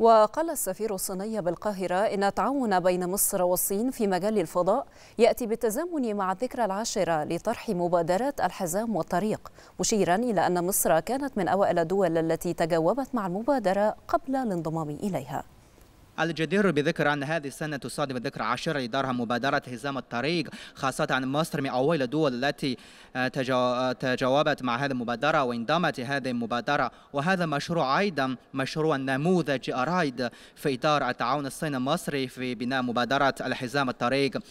وقال السفير الصيني بالقاهرة إن التعاون بين مصر والصين في مجال الفضاء يأتي بالتزامن مع الذكرى العاشرة لطرح مبادرة الحزام والطريق مشيرا إلى أن مصر كانت من أوائل الدول التي تجاوبت مع المبادرة قبل الانضمام إليها الجدير بذكر أن هذه السنة تصادف ذكر عشر لدارها مبادرة هزام الطريق خاصة أن مصر من أول الدول التي آه، آه، تجاوبت مع هذه المبادرة وانضمت هذه المبادرة وهذا مشروع أيضا مشروع نموذج أرايد في إطار التعاون الصيني المصري في بناء مبادرة الحزام الطريق